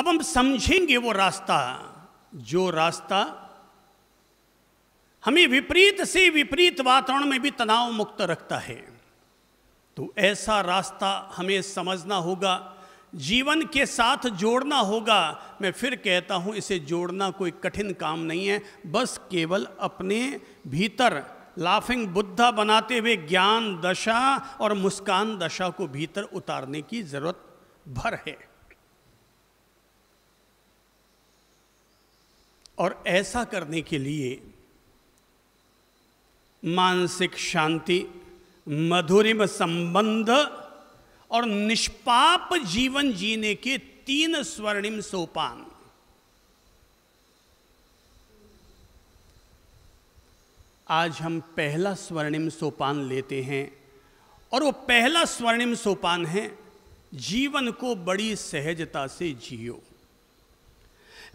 अब हम समझेंगे वो रास्ता जो रास्ता हमें विपरीत से विपरीत वातावरण में भी तनाव मुक्त रखता है तो ऐसा रास्ता हमें समझना होगा जीवन के साथ जोड़ना होगा मैं फिर कहता हूँ इसे जोड़ना कोई कठिन काम नहीं है बस केवल अपने भीतर लाफिंग बुद्धा बनाते हुए ज्ञान दशा और मुस्कान दशा को भीतर उतारने की ज़रूरत भर है और ऐसा करने के लिए मानसिक शांति मधुरिम संबंध और निष्पाप जीवन जीने के तीन स्वर्णिम सोपान आज हम पहला स्वर्णिम सोपान लेते हैं और वो पहला स्वर्णिम सोपान है जीवन को बड़ी सहजता से जियो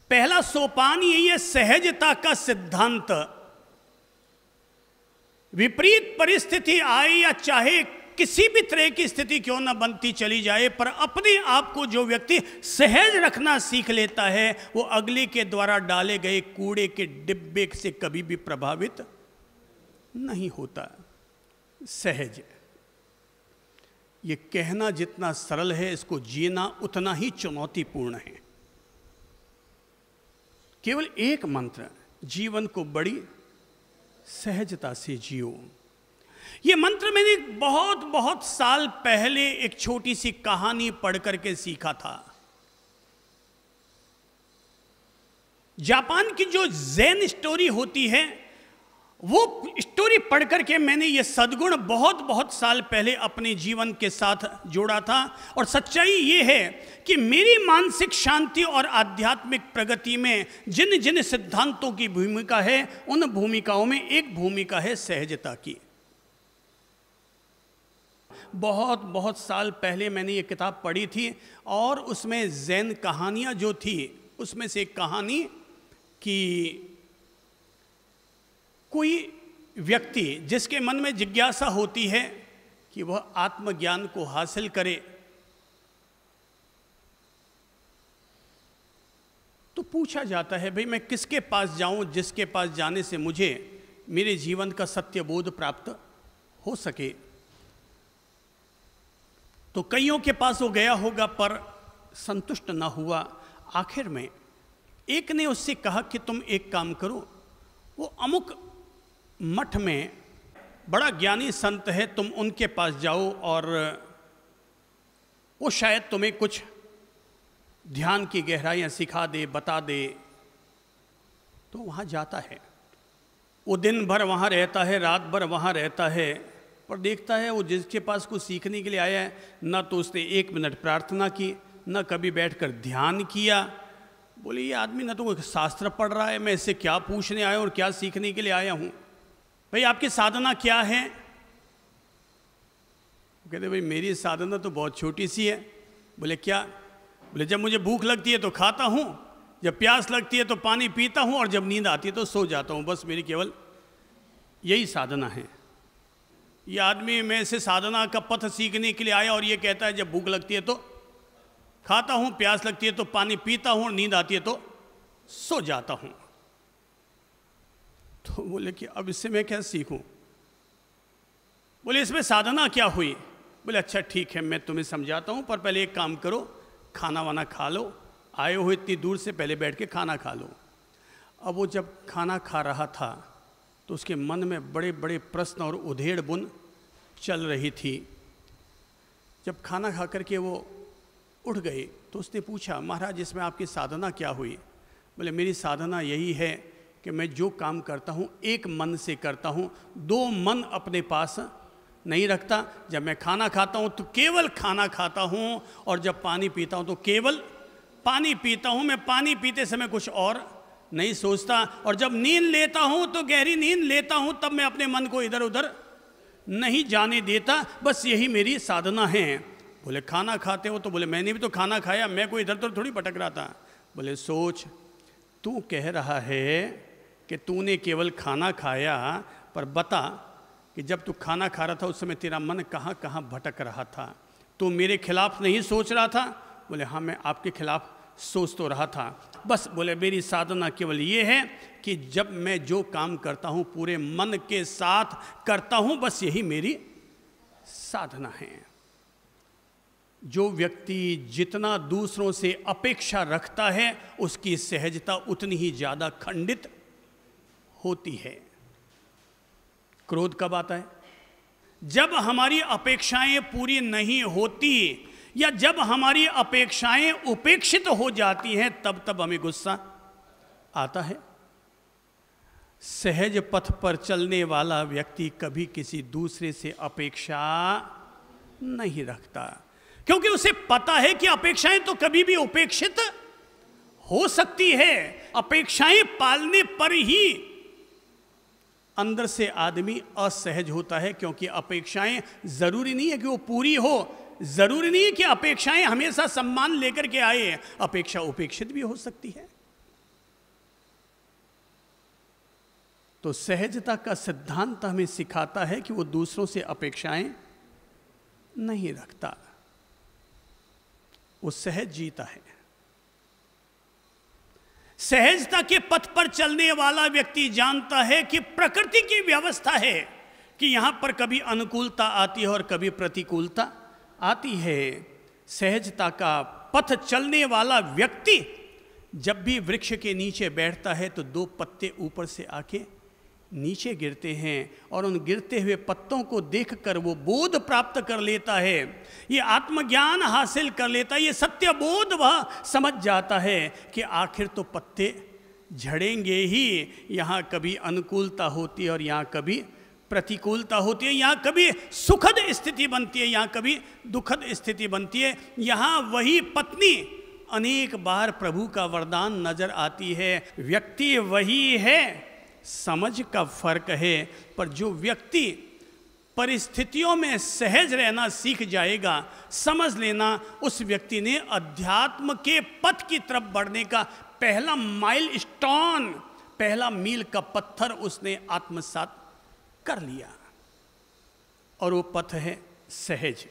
पहला सोपान यही है सहजता का सिद्धांत विपरीत परिस्थिति आए या चाहे किसी भी तरह की स्थिति क्यों ना बनती चली जाए पर अपने आप को जो व्यक्ति सहज रखना सीख लेता है वो अगले के द्वारा डाले गए कूड़े के डिब्बे से कभी भी प्रभावित नहीं होता सहज ये कहना जितना सरल है इसको जीना उतना ही चुनौतीपूर्ण है केवल एक मंत्र जीवन को बड़ी सहजता से जियो ये मंत्र मैंने बहुत बहुत साल पहले एक छोटी सी कहानी पढ़ करके सीखा था जापान की जो जैन स्टोरी होती है वो स्टोरी पढ़ कर के मैंने ये सद्गुण बहुत बहुत साल पहले अपने जीवन के साथ जोड़ा था और सच्चाई ये है कि मेरी मानसिक शांति और आध्यात्मिक प्रगति में जिन जिन सिद्धांतों की भूमिका है उन भूमिकाओं में एक भूमिका है सहजता की बहुत बहुत साल पहले मैंने ये किताब पढ़ी थी और उसमें जैन कहानियाँ जो थी उसमें से एक कहानी कि कोई व्यक्ति जिसके मन में जिज्ञासा होती है कि वह आत्मज्ञान को हासिल करे तो पूछा जाता है भाई मैं किसके पास जाऊं जिसके पास जाने से मुझे मेरे जीवन का सत्य बोध प्राप्त हो सके तो कईयों के पास वो गया होगा पर संतुष्ट ना हुआ आखिर में एक ने उससे कहा कि तुम एक काम करो वो अमुक मठ में बड़ा ज्ञानी संत है तुम उनके पास जाओ और वो शायद तुम्हें कुछ ध्यान की गहराइयाँ सिखा दे बता दे तो वहाँ जाता है वो दिन भर वहाँ रहता है रात भर वहाँ रहता है पर देखता है वो जिसके पास कुछ सीखने के लिए आया है ना तो उसने एक मिनट प्रार्थना की ना कभी बैठकर ध्यान किया बोले ये आदमी ना तो कोई शास्त्र पढ़ रहा है मैं इससे क्या पूछने आया और क्या सीखने के लिए आया हूँ भाई आपकी साधना क्या है कहते भाई मेरी साधना तो बहुत छोटी सी है बोले क्या बोले जब मुझे भूख लगती है तो खाता हूँ जब प्यास लगती है तो पानी पीता हूँ और जब नींद आती है तो सो जाता हूँ बस मेरी केवल यही साधना है ये आदमी में से साधना का पथ सीखने के लिए आया और ये कहता है जब भूख लगती है तो खाता हूँ प्यास लगती है तो पानी पीता हूँ और नींद आती है तो सो जाता हूँ तो बोले कि अब इससे मैं क्या सीखूं बोले इसमें साधना क्या हुई बोले अच्छा ठीक है मैं तुम्हें समझाता हूँ पर पहले एक काम करो खाना वाना खा लो आए हो इतनी दूर से पहले बैठ के खाना खा लो अब वो जब खाना खा रहा था तो उसके मन में बड़े बड़े प्रश्न और उधेड़ बुन चल रही थी जब खाना खा करके वो उठ गए तो उसने पूछा महाराज इसमें आपकी साधना क्या हुई बोले मेरी साधना यही है कि मैं जो काम करता हूँ एक मन से करता हूँ दो मन अपने पास नहीं रखता जब मैं खाना खाता हूँ तो केवल खाना खाता हूँ और जब पानी पीता हूँ तो केवल पानी पीता हूँ मैं पानी पीते समय कुछ और नहीं सोचता और जब नींद लेता हूँ तो गहरी नींद लेता हूँ तब मैं अपने मन को इधर उधर नहीं जाने देता बस यही मेरी साधना है बोले खाना खाते हो तो बोले मैंने भी तो खाना खाया मैं कोई इधर उधर थोड़ी भटक रहा था बोले सोच तू कह रहा है कि तूने केवल खाना खाया पर बता कि जब तू खाना खा रहा था उस समय तेरा मन कहाँ कहाँ भटक रहा था तू मेरे खिलाफ़ नहीं सोच रहा था बोले हाँ मैं आपके खिलाफ़ सोच तो रहा था बस बोले मेरी साधना केवल ये है कि जब मैं जो काम करता हूँ पूरे मन के साथ करता हूँ बस यही मेरी साधना है जो व्यक्ति जितना दूसरों से अपेक्षा रखता है उसकी सहजता उतनी ही ज़्यादा खंडित होती है क्रोध कब आता है जब हमारी अपेक्षाएं पूरी नहीं होती या जब हमारी अपेक्षाएं उपेक्षित हो जाती हैं तब तब हमें गुस्सा आता है सहज पथ पर चलने वाला व्यक्ति कभी किसी दूसरे से अपेक्षा नहीं रखता क्योंकि उसे पता है कि अपेक्षाएं तो कभी भी उपेक्षित हो सकती है अपेक्षाएं पालने पर ही अंदर से आदमी असहज होता है क्योंकि अपेक्षाएं ज़रूरी नहीं है कि वो पूरी हो ज़रूरी नहीं है कि अपेक्षाएं हमेशा सम्मान लेकर के आए अपेक्षा उपेक्षित भी हो सकती है तो सहजता का सिद्धांत हमें सिखाता है कि वो दूसरों से अपेक्षाएं नहीं रखता वो सहज जीता है सहजता के पथ पर चलने वाला व्यक्ति जानता है कि प्रकृति की व्यवस्था है कि यहाँ पर कभी अनुकूलता आती है और कभी प्रतिकूलता आती है सहजता का पथ चलने वाला व्यक्ति जब भी वृक्ष के नीचे बैठता है तो दो पत्ते ऊपर से आके नीचे गिरते हैं और उन गिरते हुए पत्तों को देखकर वो बोध प्राप्त कर लेता है ये आत्मज्ञान हासिल कर लेता है ये सत्य बोध वह समझ जाता है कि आखिर तो पत्ते झड़ेंगे ही यहाँ कभी अनुकूलता होती है और यहाँ कभी प्रतिकूलता होती है यहाँ कभी सुखद स्थिति बनती है यहाँ कभी दुखद स्थिति बनती है यहाँ वही पत्नी अनेक बार प्रभु का वरदान नजर आती है व्यक्ति वही है समझ का फर्क है पर जो व्यक्ति परिस्थितियों में सहज रहना सीख जाएगा समझ लेना उस व्यक्ति ने अध्यात्म के पथ की तरफ बढ़ने का पहला माइल स्टोन पहला मील का पत्थर उसने आत्मसात कर लिया और वो पथ है सहज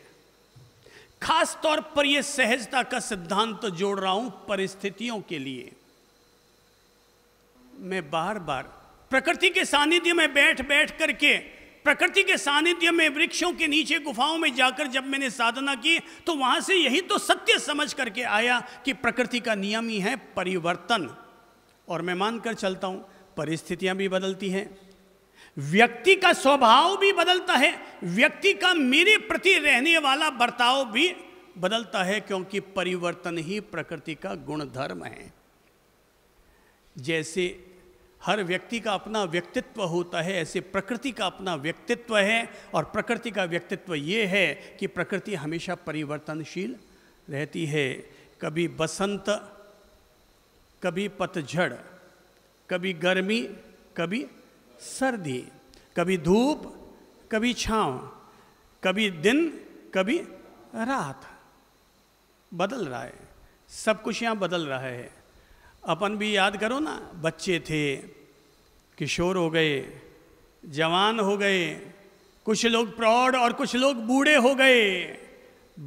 खास तौर पर यह सहजता का सिद्धांत तो जोड़ रहा हूं परिस्थितियों के लिए मैं बार बार प्रकृति के सानिध्य में बैठ बैठ करके प्रकृति के सानिध्य में वृक्षों के नीचे गुफाओं में जाकर जब मैंने साधना की तो वहां से यही तो सत्य समझ करके आया कि प्रकृति का नियम ही है परिवर्तन और मैं मानकर चलता हूं परिस्थितियां भी बदलती हैं व्यक्ति का स्वभाव भी बदलता है व्यक्ति का मेरे प्रति रहने वाला बर्ताव भी बदलता है क्योंकि परिवर्तन ही प्रकृति का गुणधर्म है जैसे हर व्यक्ति का अपना व्यक्तित्व होता है ऐसे प्रकृति का अपना व्यक्तित्व है और प्रकृति का व्यक्तित्व ये है कि प्रकृति हमेशा परिवर्तनशील रहती है कभी बसंत कभी पतझड़ कभी गर्मी कभी सर्दी कभी धूप कभी छाँव कभी दिन कभी रात बदल रहा है सब कुछ यहाँ बदल रहा है अपन भी याद करो ना बच्चे थे किशोर हो गए जवान हो गए कुछ लोग प्रौढ़ और कुछ लोग बूढ़े हो गए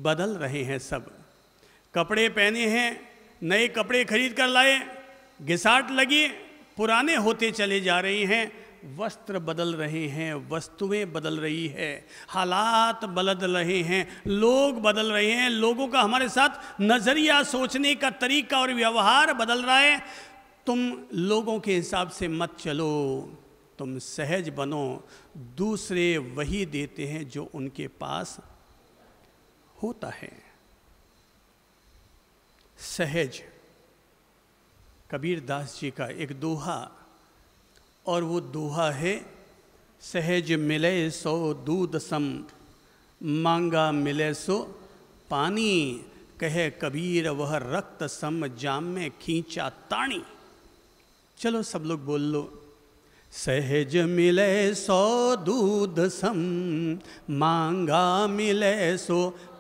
बदल रहे हैं सब कपड़े पहने हैं नए कपड़े खरीद कर लाए घिसाट लगी पुराने होते चले जा रहे हैं वस्त्र बदल रहे हैं वस्तुएं बदल रही है हालात बदल रहे हैं लोग बदल रहे हैं लोगों का हमारे साथ नज़रिया सोचने का तरीका और व्यवहार बदल रहा है तुम लोगों के हिसाब से मत चलो तुम सहज बनो दूसरे वही देते हैं जो उनके पास होता है सहज कबीर दास जी का एक दोहा और वो दोहा है सहज मिले सो दूध सम मांगा मिले सो पानी कहे कबीर वह रक्त सम जाम में खींचा ताणी चलो सब लोग बोल लो सहज मिले सो दूध सम मांगा मिले सो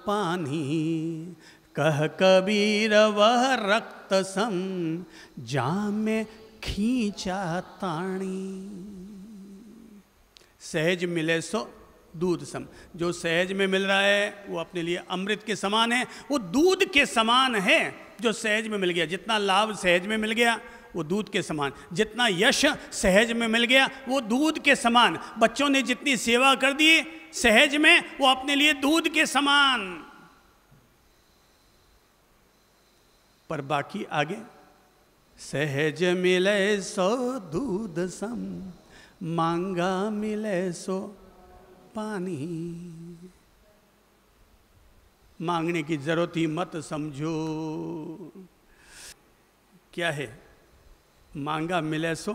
पानी कह कबीर वह रक्त सम जाम में खींचा ताणी सहज मिले सो दूध सम जो सहज में मिल रहा है वो अपने लिए अमृत के समान है वो दूध के समान है जो सहज में मिल गया जितना लाभ सहज में मिल गया वो दूध के समान जितना यश सहज में मिल गया वो दूध के समान बच्चों ने जितनी सेवा कर दी सहज में वो अपने लिए दूध के समान पर बाकी आगे सहज मिले सो दूध सम मांगा मिले सो पानी मांगने की जरूरत ही मत समझो क्या है मांगा मिले सो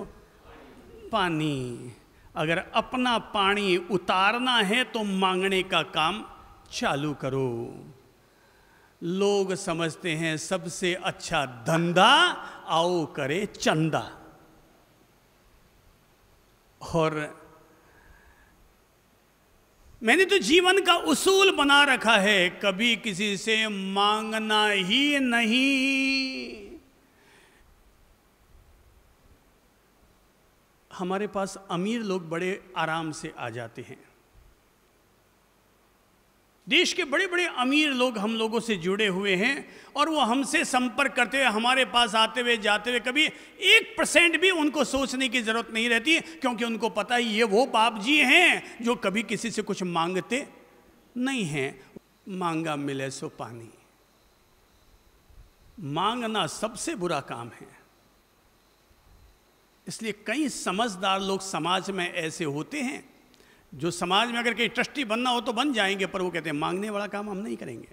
पानी अगर अपना पानी उतारना है तो मांगने का काम चालू करो लोग समझते हैं सबसे अच्छा धंधा आओ करे चंदा और मैंने तो जीवन का उसूल बना रखा है कभी किसी से मांगना ही नहीं हमारे पास अमीर लोग बड़े आराम से आ जाते हैं देश के बड़े बड़े अमीर लोग हम लोगों से जुड़े हुए हैं और वो हमसे संपर्क करते हुए हमारे पास आते हुए जाते हुए कभी एक परसेंट भी उनको सोचने की ज़रूरत नहीं रहती क्योंकि उनको पता ही ये वो बाप जी हैं जो कभी किसी से कुछ मांगते नहीं हैं मांगा मिले सो पानी मांगना सबसे बुरा काम है इसलिए कई समझदार लोग समाज में ऐसे होते हैं जो समाज में अगर कहीं ट्रस्टी बनना हो तो बन जाएंगे पर वो कहते हैं मांगने वाला काम हम नहीं करेंगे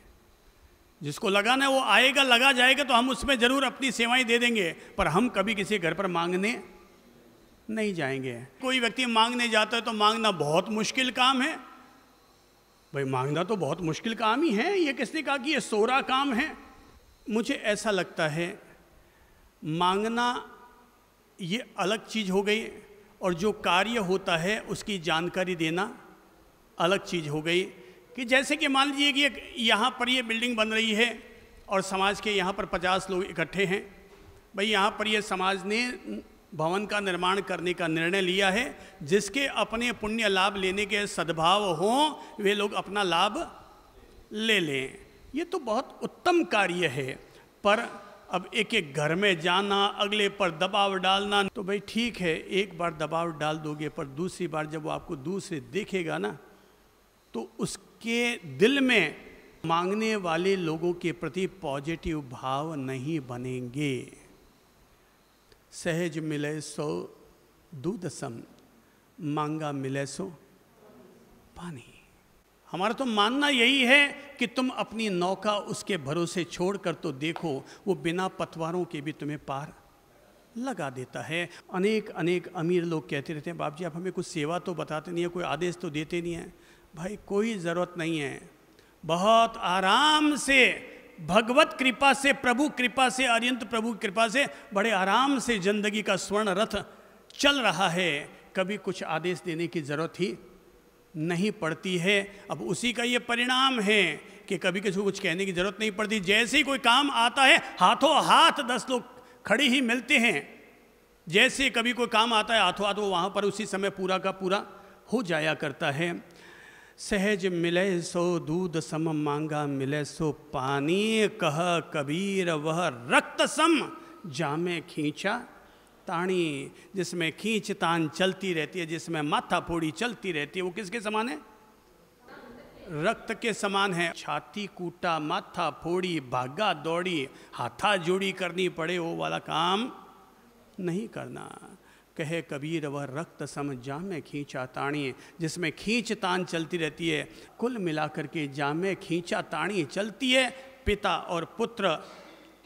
जिसको लगाना है वो आएगा लगा जाएगा तो हम उसमें ज़रूर अपनी सेवाएं दे देंगे पर हम कभी किसी घर पर मांगने नहीं जाएंगे कोई व्यक्ति मांगने जाता है तो मांगना बहुत मुश्किल काम है भाई मांगना तो बहुत मुश्किल काम ही है ये किसने कहा कि ये सोरा काम है मुझे ऐसा लगता है मांगना ये अलग चीज़ हो गई और जो कार्य होता है उसकी जानकारी देना अलग चीज़ हो गई कि जैसे कि मान लीजिए कि यहाँ पर ये बिल्डिंग बन रही है और समाज के यहाँ पर पचास लोग इकट्ठे हैं भाई यहाँ पर ये समाज ने भवन का निर्माण करने का निर्णय लिया है जिसके अपने पुण्य लाभ लेने के सद्भाव हों वे लोग अपना लाभ ले लें ये तो बहुत उत्तम कार्य है पर अब एक एक घर में जाना अगले पर दबाव डालना तो भाई ठीक है एक बार दबाव डाल दोगे पर दूसरी बार जब वो आपको दूसरे देखेगा ना तो उसके दिल में मांगने वाले लोगों के प्रति पॉजिटिव भाव नहीं बनेंगे सहज मिले सो सम मांगा मिले सो पानी हमारा तो मानना यही है कि तुम अपनी नौका उसके भरोसे छोड़कर तो देखो वो बिना पतवारों के भी तुम्हें पार लगा देता है अनेक अनेक अमीर लोग कहते रहते हैं बाप जी आप हमें कुछ सेवा तो बताते नहीं है कोई आदेश तो देते नहीं हैं भाई कोई ज़रूरत नहीं है बहुत आराम से भगवत कृपा से प्रभु कृपा से अरियंत प्रभु कृपा से बड़े आराम से जिंदगी का स्वर्ण रथ चल रहा है कभी कुछ आदेश देने की ज़रूरत ही नहीं पड़ती है अब उसी का ये परिणाम है कि कभी किसी को कुछ कहने की ज़रूरत नहीं पड़ती जैसे ही कोई काम आता है हाथों हाथ दस लोग खड़े ही मिलते हैं जैसे कभी कोई काम आता है हाथों हाथ वो वहाँ पर उसी समय पूरा का पूरा हो जाया करता है सहज मिले सो दूध सम मांगा मिले सो पानी कह कबीर वह रक्त सम जामे खींचा ताणी जिसमें खींच तान चलती रहती है जिसमें माथा फोड़ी चलती रहती है वो किसके समान है रक्त के समान है छाती कूटा माथा फोड़ी भागा दौड़ी हाथा जोड़ी करनी पड़े वो वाला काम नहीं करना कहे कबीर वह रक्त सम जामे खींचा ताणी जिसमें खींच तान चलती रहती है कुल मिलाकर के जामे खींचा ताणी चलती है पिता और पुत्र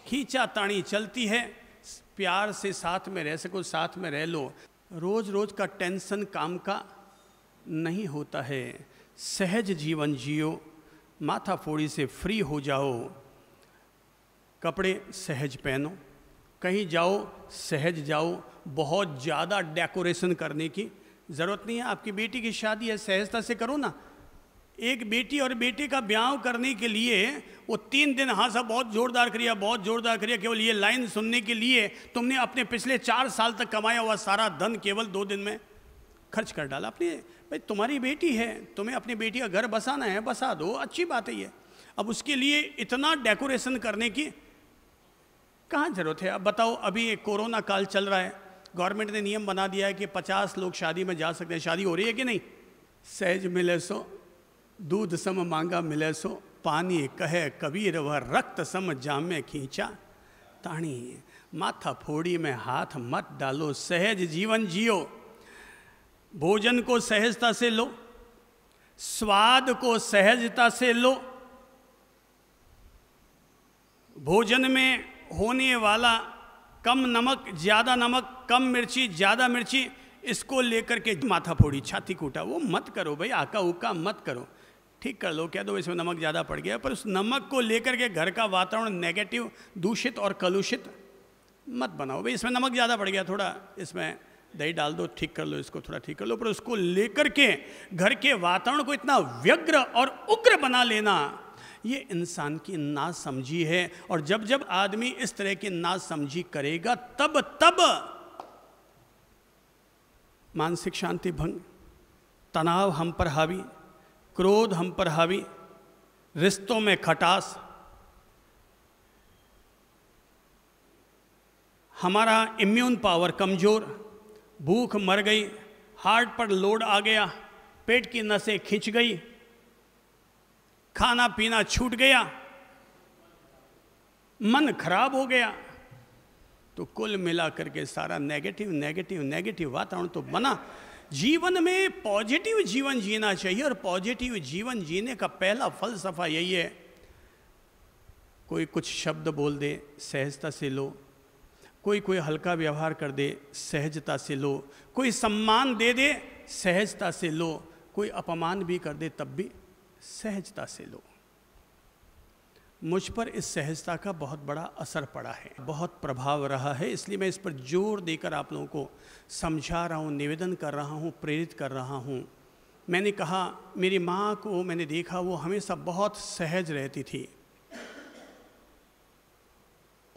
खींचा ताणी चलती है प्यार से साथ में रह सको साथ में रह लो रोज रोज का टेंशन काम का नहीं होता है सहज जीवन जियो माथा फोड़ी से फ्री हो जाओ कपड़े सहज पहनो कहीं जाओ सहज जाओ बहुत ज़्यादा डेकोरेशन करने की ज़रूरत नहीं है आपकी बेटी की शादी है सहजता से करो ना एक बेटी और बेटे का ब्याह करने के लिए वो तीन दिन हाँ सा बहुत जोरदार क्रिया बहुत जोरदार क्रिया केवल ये लाइन सुनने के लिए तुमने अपने पिछले चार साल तक कमाया हुआ सारा धन केवल दो दिन में खर्च कर डाला अपने भाई तुम्हारी बेटी है तुम्हें अपनी बेटी का घर बसाना है बसा दो अच्छी बात है ये अब उसके लिए इतना डेकोरेशन करने की कहाँ ज़रूरत है अब बताओ अभी कोरोना काल चल रहा है गवर्नमेंट ने नियम बना दिया है कि पचास लोग शादी में जा सकते हैं शादी हो रही है कि नहीं सहज मिले सो दूध सम मांगा मिले सो पानी कहे कबीर वह रक्त सम जामे खींचा ताणी माथा फोड़ी में हाथ मत डालो सहज जीवन जियो भोजन को सहजता से लो स्वाद को सहजता से लो भोजन में होने वाला कम नमक ज़्यादा नमक कम मिर्ची ज़्यादा मिर्ची इसको लेकर के माथा फोड़ी छाती कूटा वो मत करो भाई आका उका मत करो ठीक कर लो कह दो इसमें नमक ज़्यादा पड़ गया पर उस नमक को लेकर के घर का वातावरण नेगेटिव दूषित और कलुषित मत बनाओ भाई इसमें नमक ज़्यादा पड़ गया थोड़ा इसमें दही डाल दो ठीक कर लो इसको थोड़ा ठीक कर लो पर उसको लेकर के घर के वातावरण को इतना व्यग्र और उग्र बना लेना ये इंसान की नासमझी है और जब जब आदमी इस तरह की नासमझी करेगा तब तब मानसिक शांति भंग तनाव हम पर हावी क्रोध हम पर हावी रिश्तों में खटास हमारा इम्यून पावर कमज़ोर भूख मर गई हार्ट पर लोड आ गया पेट की नसें खिंच गई खाना पीना छूट गया मन खराब हो गया तो कुल मिला करके सारा नेगेटिव नेगेटिव नेगेटिव वातावरण तो बना जीवन में पॉजिटिव जीवन जीना चाहिए और पॉजिटिव जीवन जीने का पहला फलसफा यही है कोई कुछ शब्द बोल दे सहजता से लो कोई कोई हल्का व्यवहार कर दे सहजता से लो कोई सम्मान दे दे सहजता से लो कोई अपमान भी कर दे तब भी सहजता से लो मुझ पर इस सहजता का बहुत बड़ा असर पड़ा है बहुत प्रभाव रहा है इसलिए मैं इस पर जोर देकर आप लोगों को समझा रहा हूँ निवेदन कर रहा हूँ प्रेरित कर रहा हूँ मैंने कहा मेरी माँ को मैंने देखा वो हमेशा बहुत सहज रहती थी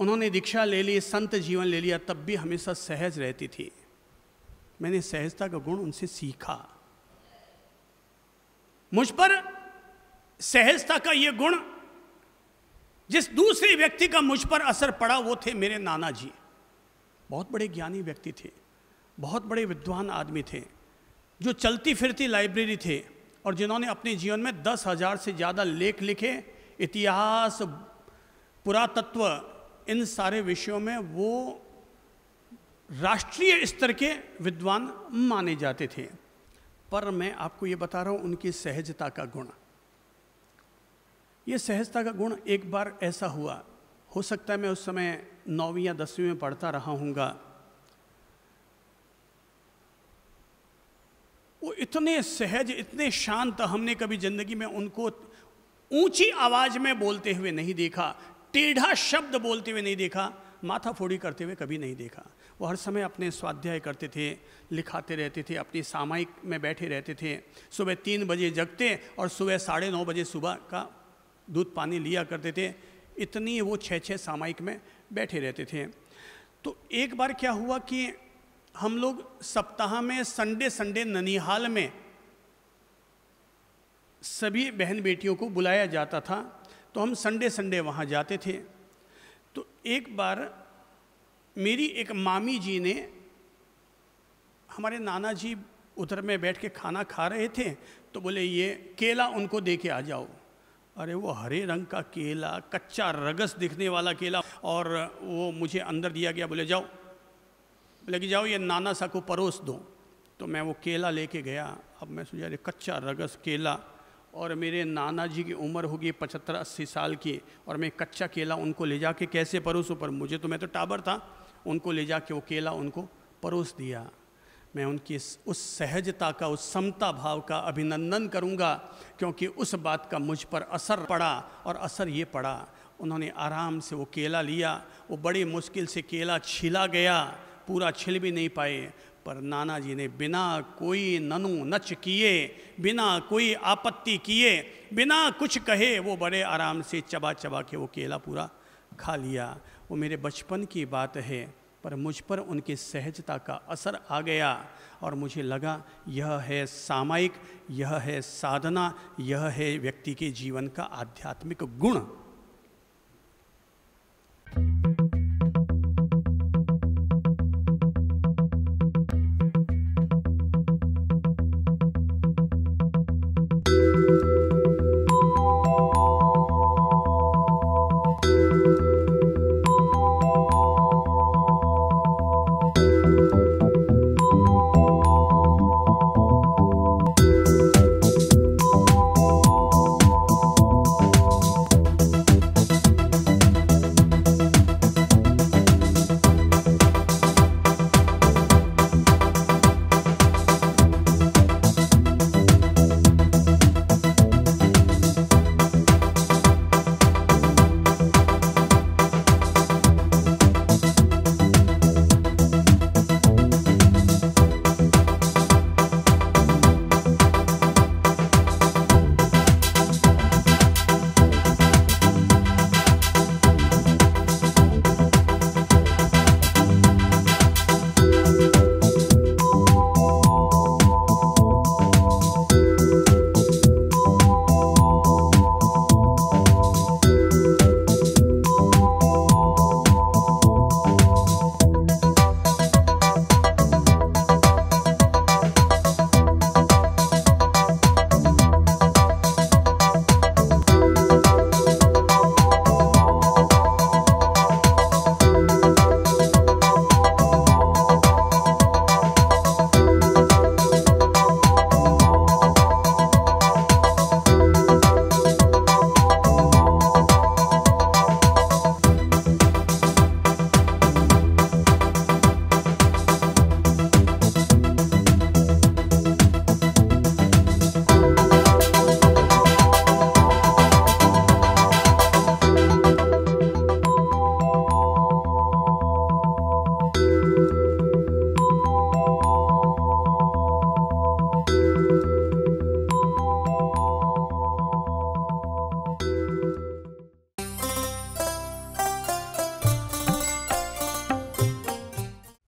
उन्होंने दीक्षा ले ली संत जीवन ले लिया तब भी हमेशा सहज रहती थी मैंने सहजता का गुण उनसे सीखा मुझ पर सहजता का ये गुण जिस दूसरे व्यक्ति का मुझ पर असर पड़ा वो थे मेरे नाना जी बहुत बड़े ज्ञानी व्यक्ति थे बहुत बड़े विद्वान आदमी थे जो चलती फिरती लाइब्रेरी थे और जिन्होंने अपने जीवन में दस हज़ार से ज़्यादा लेख लिखे इतिहास पुरातत्व इन सारे विषयों में वो राष्ट्रीय स्तर के विद्वान माने जाते थे पर मैं आपको ये बता रहा हूँ उनकी सहजता का गुण ये सहजता का गुण एक बार ऐसा हुआ हो सकता है मैं उस समय नौवीं या दसवीं में पढ़ता रहा हूँगा वो इतने सहज इतने शांत हमने कभी ज़िंदगी में उनको ऊंची आवाज़ में बोलते हुए नहीं देखा टेढ़ा शब्द बोलते हुए नहीं देखा माथा फोड़ी करते हुए कभी नहीं देखा वो हर समय अपने स्वाध्याय करते थे लिखाते रहते थे अपनी सामायिक में बैठे रहते थे सुबह तीन बजे जगते और सुबह साढ़े नौ बजे सुबह का दूध पानी लिया करते थे इतनी वो छः छः सामायिक में बैठे रहते थे तो एक बार क्या हुआ कि हम लोग सप्ताह में संडे संडे ननिहाल में सभी बहन बेटियों को बुलाया जाता था तो हम संडे संडे वहाँ जाते थे तो एक बार मेरी एक मामी जी ने हमारे नाना जी उधर में बैठ के खाना खा रहे थे तो बोले ये केला उनको दे के आ जाओ अरे वो हरे रंग का केला कच्चा रगस दिखने वाला केला और वो मुझे अंदर दिया गया बोले जाओ बोले कि जाओ ये नाना सा को परोस दो तो मैं वो केला लेके गया अब मैं सोचा अरे कच्चा रगस केला और मेरे नाना जी की उम्र होगी पचहत्तर अस्सी साल की और मैं कच्चा केला उनको ले जाके कैसे परोसूँ पर मुझे तो मैं तो टाबर था उनको ले जाके वो केला उनको परोस दिया मैं उनकी उस सहजता का उस समता भाव का अभिनंदन करूंगा क्योंकि उस बात का मुझ पर असर पड़ा और असर ये पड़ा उन्होंने आराम से वो केला लिया वो बड़ी मुश्किल से केला छिला गया पूरा छिल भी नहीं पाए पर नाना जी ने बिना कोई ननु नच किए बिना कोई आपत्ति किए बिना कुछ कहे वो बड़े आराम से चबा चबा के वो केला पूरा खा लिया वो मेरे बचपन की बात है पर मुझ पर उनकी सहजता का असर आ गया और मुझे लगा यह है सामायिक यह है साधना यह है व्यक्ति के जीवन का आध्यात्मिक गुण